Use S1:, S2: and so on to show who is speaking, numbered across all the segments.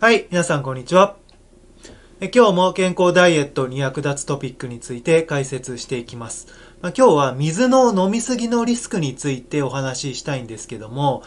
S1: はい、皆さんこんにちは。今日も健康ダイエットに役立つトピックについて解説していきます。ま今日は水の飲みすぎのリスクについてお話ししたいんですけども、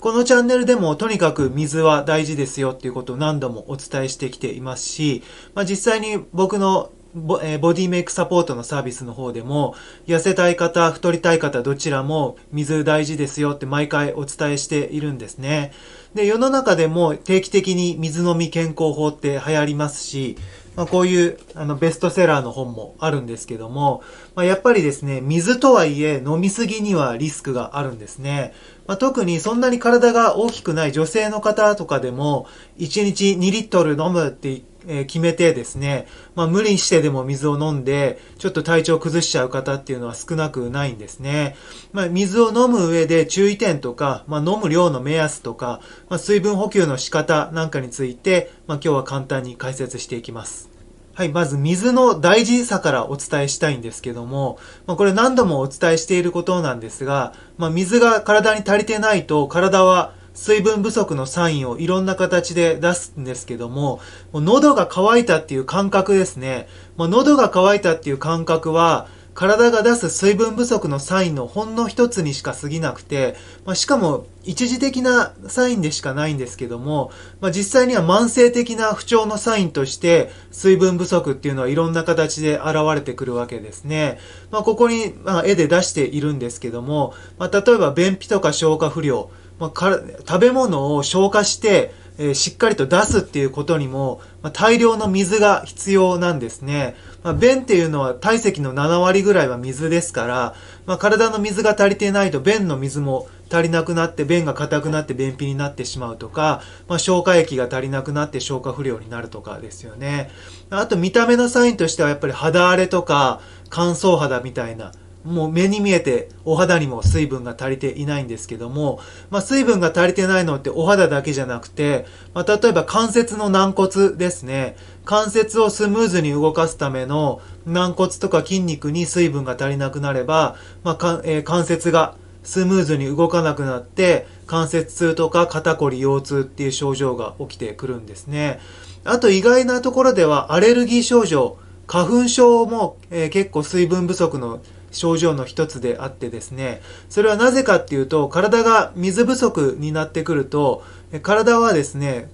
S1: このチャンネルでもとにかく水は大事ですよっていうことを何度もお伝えしてきていますし、まあ、実際に僕のボえー、ボディメイクサポートのサービスの方でも、痩せたい方、太りたい方、どちらも水大事ですよって毎回お伝えしているんですね。で、世の中でも定期的に水飲み健康法って流行りますし、まあ、こういうあのベストセラーの本もあるんですけども、まあ、やっぱりですね、水とはいえ飲みすぎにはリスクがあるんですね。まあ、特にそんなに体が大きくない女性の方とかでも、1日2リットル飲むって言って、え決めてですね、まあ、無理してでも水を飲んで、ちょっと体調崩しちゃう方っていうのは少なくないんですね。まあ、水を飲む上で注意点とか、まあ、飲む量の目安とか、まあ、水分補給の仕方なんかについて、ま今日は簡単に解説していきます。はい、まず水の大事さからお伝えしたいんですけども、まあ、これ何度もお伝えしていることなんですが、まあ、水が体に足りてないと体は水分不足のサインをいろんな形で出すんですけども、もう喉が渇いたっていう感覚ですね。喉が渇いたっていう感覚は、体が出す水分不足のサインのほんの一つにしか過ぎなくて、まあ、しかも一時的なサインでしかないんですけども、まあ、実際には慢性的な不調のサインとして水分不足っていうのはいろんな形で現れてくるわけですね。まあ、ここに、ま絵で出しているんですけども、ま例えば便秘とか消化不良、まあ、から食べ物を消化して、えー、しっかりと出すっていうことにも、まあ、大量の水が必要なんですね。まあ、便っていうのは体積の7割ぐらいは水ですから、まあ、体の水が足りてないと便の水も足りなくなって便が硬くなって便秘になってしまうとか、まあ、消化液が足りなくなって消化不良になるとかですよね。あと見た目のサインとしてはやっぱり肌荒れとか乾燥肌みたいなもう目に見えてお肌にも水分が足りていないんですけども、まあ、水分が足りてないのってお肌だけじゃなくて、まあ、例えば関節の軟骨ですね。関節をスムーズに動かすための軟骨とか筋肉に水分が足りなくなれば、まあえー、関節がスムーズに動かなくなって、関節痛とか肩こり腰痛っていう症状が起きてくるんですね。あと意外なところではアレルギー症状、花粉症も、えー、結構水分不足の症状の一つであってですね、それはなぜかっていうと、体が水不足になってくると、体はですね、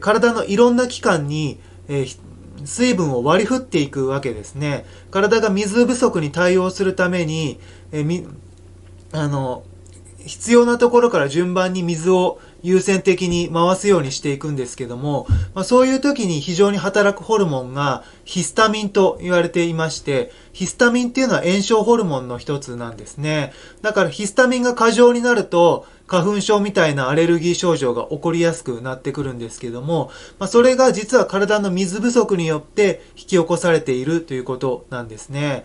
S1: 体のいろんな器官に、え水分を割り振っていくわけですね。体が水不足に対応するために、えみあの必要なところから順番に水を優先的に回すようにしていくんですけども、まあ、そういう時に非常に働くホルモンがヒスタミンと言われていまして、ヒスタミンっていうのは炎症ホルモンの一つなんですね。だからヒスタミンが過剰になると、花粉症みたいなアレルギー症状が起こりやすくなってくるんですけども、まあ、それが実は体の水不足によって引き起こされているということなんですね。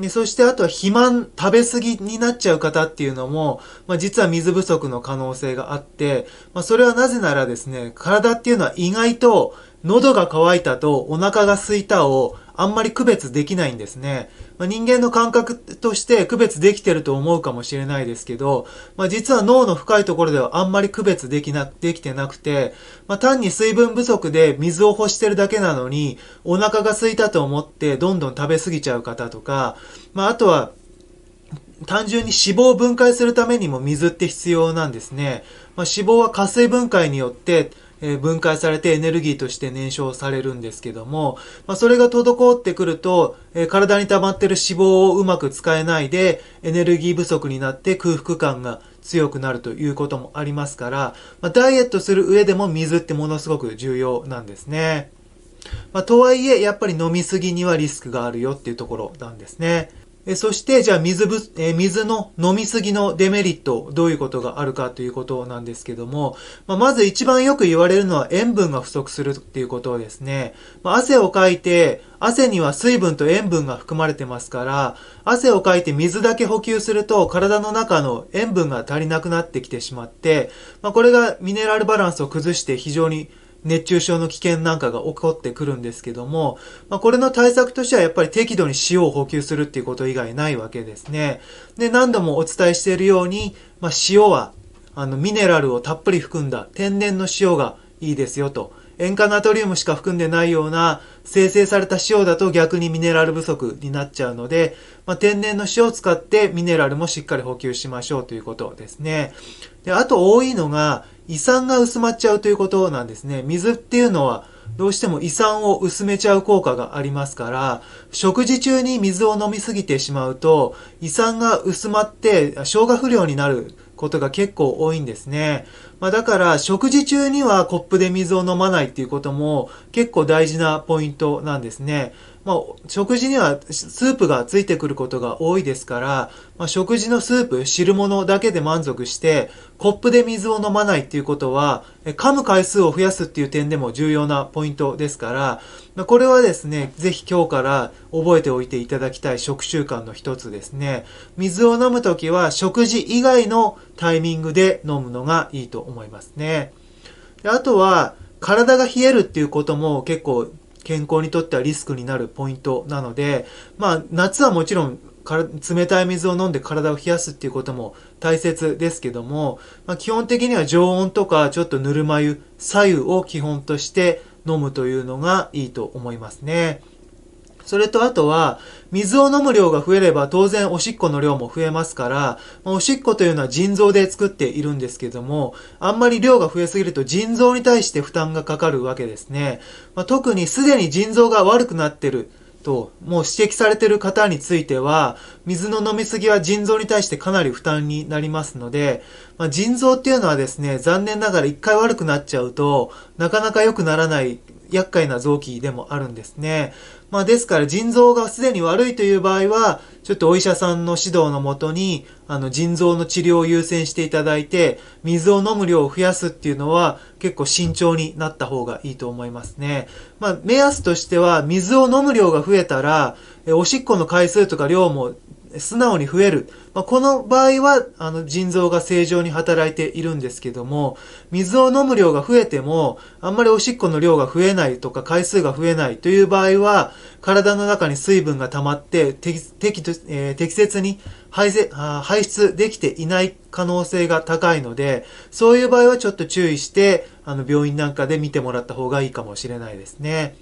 S1: で、そしてあとは肥満、食べ過ぎになっちゃう方っていうのも、まあ、実は水不足の可能性があって、まあ、それはなぜならですね、体っていうのは意外と喉が渇いたとお腹が空いたをあんまり区別できないんですね。まあ、人間の感覚として区別できてると思うかもしれないですけど、まあ、実は脳の深いところではあんまり区別できな、できてなくて、まあ、単に水分不足で水を干してるだけなのに、お腹が空いたと思ってどんどん食べ過ぎちゃう方とか、まあ、あとは、単純に脂肪を分解するためにも水って必要なんですね。まあ、脂肪は加水分解によってえ分解されてエネルギーとして燃焼されるんですけども、まあ、それが滞ってくると、え体に溜まってる脂肪をうまく使えないで、エネルギー不足になって空腹感が強くなるということもありますから、まあ、ダイエットする上でも水ってものすごく重要なんですね。まあ、とはいえ、やっぱり飲みすぎにはリスクがあるよっていうところなんですね。そして、じゃあ水ぶ、え水の飲みすぎのデメリット、どういうことがあるかということなんですけども、ままず一番よく言われるのは塩分が不足するっていうことですね。ま汗をかいて、汗には水分と塩分が含まれてますから、汗をかいて水だけ補給すると体の中の塩分が足りなくなってきてしまって、まこれがミネラルバランスを崩して非常に熱中症の危険なんかが起こってくるんですけども、まあ、これの対策としてはやっぱり適度に塩を補給するっていうこと以外ないわけですね。で、何度もお伝えしているように、まあ、塩は、あの、ミネラルをたっぷり含んだ天然の塩がいいですよと。塩化ナトリウムしか含んでないような生成された塩だと逆にミネラル不足になっちゃうので、まあ、天然の塩を使ってミネラルもしっかり補給しましょうということですね。で、あと多いのが、胃酸が薄まっちゃうということなんですね。水っていうのはどうしても胃酸を薄めちゃう効果がありますから、食事中に水を飲みすぎてしまうと、胃酸が薄まって消化不良になることが結構多いんですね。まあ、だから食事中にはコップで水を飲まないっていうことも結構大事なポイントなんですね。まあ、食事にはスープがついてくることが多いですから、まあ、食事のスープ、汁物だけで満足して、コップで水を飲まないっていうことは、噛む回数を増やすっていう点でも重要なポイントですから、まあ、これはですね、ぜひ今日から覚えておいていただきたい食習慣の一つですね。水を飲むときは食事以外のタイミングで飲むのがいいと思いますね。であとは、体が冷えるっていうことも結構健康にとってはリスクになるポイントなので、まあ夏はもちろん冷たい水を飲んで体を冷やすっていうことも大切ですけども、まあ、基本的には常温とかちょっとぬるま湯、左右を基本として飲むというのがいいと思いますね。それとあとは、水を飲む量が増えれば当然おしっこの量も増えますから、おしっこというのは腎臓で作っているんですけども、あんまり量が増えすぎると腎臓に対して負担がかかるわけですね。まあ、特にすでに腎臓が悪くなってる。と、もう指摘されてる方については、水の飲みすぎは腎臓に対してかなり負担になりますので、まあ、腎臓っていうのはですね、残念ながら一回悪くなっちゃうと、なかなか良くならない厄介な臓器でもあるんですね。まあ、ですから腎臓がすでに悪いという場合は、ちょっとお医者さんの指導のもとに、あの、腎臓の治療を優先していただいて、水を飲む量を増やすっていうのは、結構慎重になった方がいいと思いますね。まあ、目安としては、水を飲む量が増えたら、おしっこの回数とか量も素直に増える。まあ、この場合は、あの、腎臓が正常に働いているんですけども、水を飲む量が増えても、あんまりおしっこの量が増えないとか、回数が増えないという場合は、体の中に水分が溜まって、適、適、えー、適切に排せ排出できていない可能性が高いので、そういう場合はちょっと注意して、あの、病院なんかで見てもらった方がいいかもしれないですね。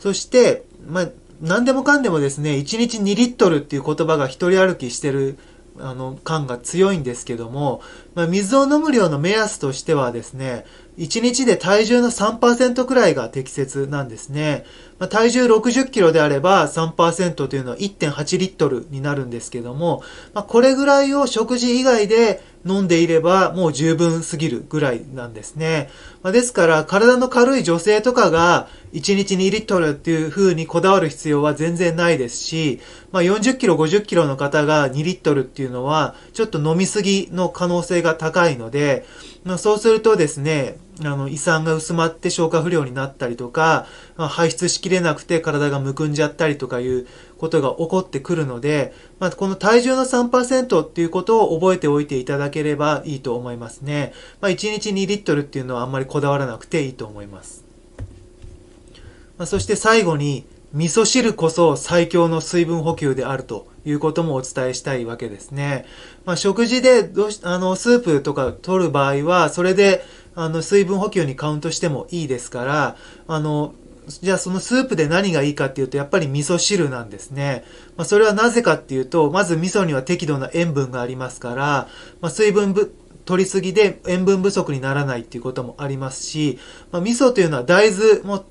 S1: そして、まあ何でもかんでもですね、1日2リットルっていう言葉が一人歩きしてるあの感が強いんですけども、まあ、水を飲む量の目安としてはですね、1日で体重の3%くらいが適切なんですね。まあ、体重60キロであれば3%というのは1.8リットルになるんですけども、まあ、これぐらいを食事以外で飲んでいればもう十分すぎるぐらいなんですね。まあ、ですから体の軽い女性とかが1日2リットルっていう風にこだわる必要は全然ないですし、まあ、40キロ、50キロの方が2リットルっていうのはちょっと飲みすぎの可能性が高いので、まあ、そうするとですね、あの、胃酸が薄まって消化不良になったりとか、まあ、排出しきれなくて体がむくんじゃったりとかいうことが起こってくるので、まあ、この体重の3%っていうことを覚えておいていただければいいと思いますね。まあ、1日2リットルっていうのはあんまりこだわらなくていいと思います。まあ、そして最後に、味噌汁こそ最強の水分補給であるということもお伝えしたいわけですね。まあ、食事でどうし、あの、スープとか取る場合は、それで、あの、水分補給にカウントしてもいいですから、あの、じゃあそのスープで何がいいかっていうと、やっぱり味噌汁なんですね。まあ、それはなぜかっていうと、まず味噌には適度な塩分がありますから、まあ、水分ぶ、取りすぎで塩分不足にならないっていうこともありますし、まあ、味噌というのは大豆も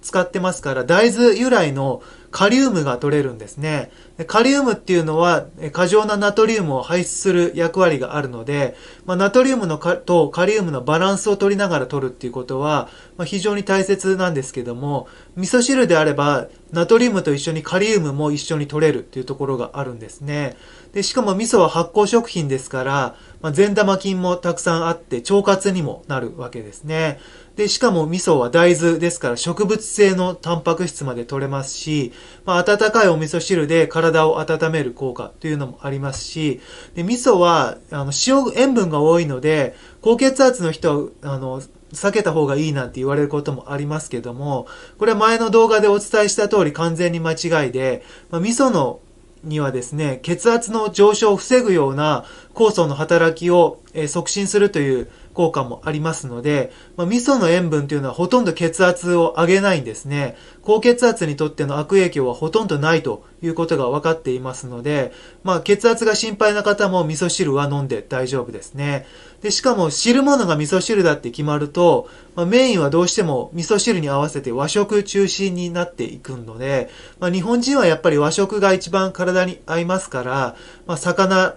S1: 使ってますから、大豆由来のカリウムが取れるんですね。カリウムっていうのは過剰なナトリウムを排出する役割があるので、まあ、ナトリウムのとカリウムのバランスを取りながら取るっていうことは、まあ、非常に大切なんですけども、味噌汁であればナトリウムと一緒にカリウムも一緒に取れるっていうところがあるんですね。で、しかも味噌は発酵食品ですから、まあ、善玉菌もたくさんあって腸活にもなるわけですね。で、しかも味噌は大豆ですから植物性のタンパク質まで取れますし、まあ、温かいお味噌汁で体を温める効果というのもありますし、で、味噌は、あの、塩、塩分が多いので、高血圧の人は、あの、避けた方がいいなんて言われることもありますけども、これは前の動画でお伝えした通り完全に間違いで、まあ、味噌のにはですね、血圧の上昇を防ぐような酵素の働きを促進するという効果もありますので、まあ、味噌の塩分というのはほとんど血圧を上げないんですね。高血圧にとっての悪影響はほとんどないということが分かっていますので、まあ、血圧が心配な方も味噌汁は飲んで大丈夫ですね。で、しかも汁物が味噌汁だって決まると、まあ、メインはどうしても味噌汁に合わせて和食中心になっていくので、まあ、日本人はやっぱり和食が一番体に合いますから、まあ、魚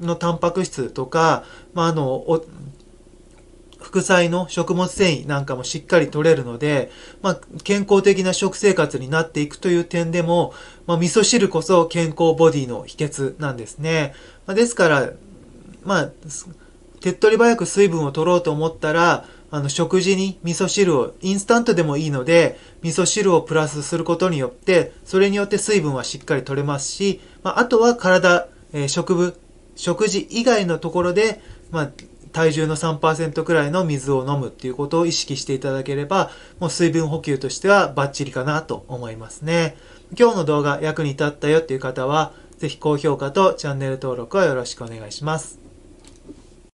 S1: のタンパク質とか、まあ、あの、副菜の食物繊維なんかもしっかり取れるので、まあ、健康的な食生活になっていくという点でも、まあ、味噌汁こそ健康ボディの秘訣なんですね。まあ、ですから、まあ、手っ取り早く水分を取ろうと思ったら、あの、食事に味噌汁を、インスタントでもいいので、味噌汁をプラスすることによって、それによって水分はしっかり取れますし、まあ、あとは体、えー、食部、食事以外のところで、まあ、体重の3%くらいの水を飲むっていうことを意識していただければ、もう水分補給としてはバッチリかなと思いますね。今日の動画役に立ったよっていう方は、ぜひ高評価とチャンネル登録をよろしくお願いします。